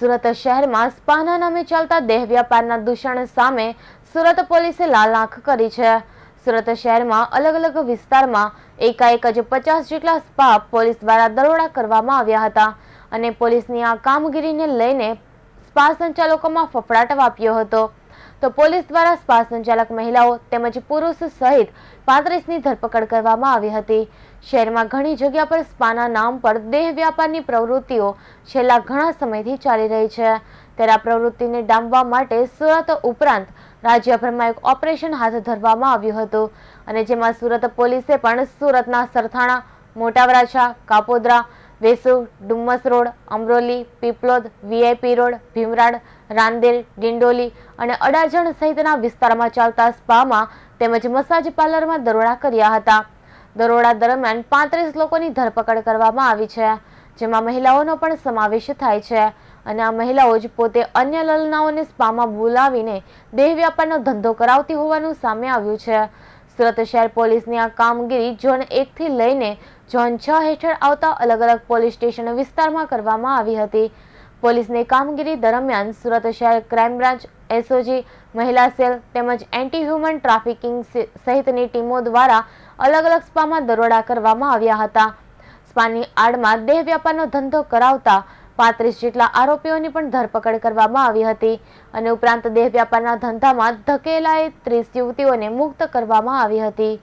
સુરત શહેરમાં સ્પાના નામે ચાલતા દેહ વ્યાપારના દૂષણ સામે સુરત પોલીસે લાલ આંખ કરી છે સુરત શહેરમાં અલગ અલગ વિસ્તારમાં એકાએક જ પચાસ જેટલા સ્પા પોલીસ દ્વારા દરોડા કરવામાં આવ્યા હતા અને પોલીસની આ કામગીરીને લઈને સ્પા સંચાલકોમાં ફફડાટ વાપ્યો હતો તો પોલીસ દ્વારા સ્પા સંચાલક મહિલાઓ તેમજ પુરુષ સહિત પાંત્રીસની ધરપકડ કરવામાં આવી હતી શહેરમાં ઘણી જગ્યા પર સ્પાના નામ પર દેહ વ્યાપારની પ્રવૃત્તિઓ છેલ્લા ઘણા સમયથી ચાલી રહી છે ત્યારે આ પ્રવૃત્તિને ડામવા માટે સુરત ઉપરાંત રાજ્યભરમાં એક ઓપરેશન હાથ ધરવામાં આવ્યું હતું અને જેમાં સુરત પોલીસે પણ સુરતના Sarthana Mota Varachha Kapodra Vesu Dumas road Amroli Piplod VIP road Bhimrad Rander Dindoli અને અડાજણ સહિતના વિસ્તારમાં ચાલતા સ્પામાં તેમજ મસાજ પાર્લરમાં દરોડા કર્યા હતા દરોડા દરમિયાન પાંત્રીસ લોકોની ધરપકડ કરવામાં આવી છે જેમાં મહિલાઓનો પણ સમાવેશ થાય છે અને આ મહિલાઓ જ પોતે અન્ય લલનાઓને સ્પામાં બોલાવીને દેહ વ્યાપારનો ધંધો કરાવતી હોવાનું સામે આવ્યું છે સુરત શહેર પોલીસની આ કામગીરી ઝોન એકથી લઈને ઝોન છ હેઠળ આવતા અલગ અલગ પોલીસ સ્ટેશન વિસ્તારમાં કરવામાં આવી હતી પોલીસની કામગીરી દરમિયાન સુરત શહેર ક્રાઇમ બ્રાન્ચ એસઓજી મહિલા સેલ તેમજ એન્ટી હ્યુમન ટ્રાફિકિંગ સહિતની ટીમો દ્વારા અલગ અલગ સ્પામાં દરોડા કરવામાં આવ્યા હતા સ્પાની આડમાં દેહ વ્યાપારનો ધંધો કરાવતા પાંત્રીસ જેટલા આરોપીઓની પણ ધરપકડ કરવામાં આવી હતી અને ઉપરાંત દેહ વ્યાપારના ધંધામાં ધકેલાએ ત્રીસ યુવતીઓને મુક્ત કરવામાં આવી હતી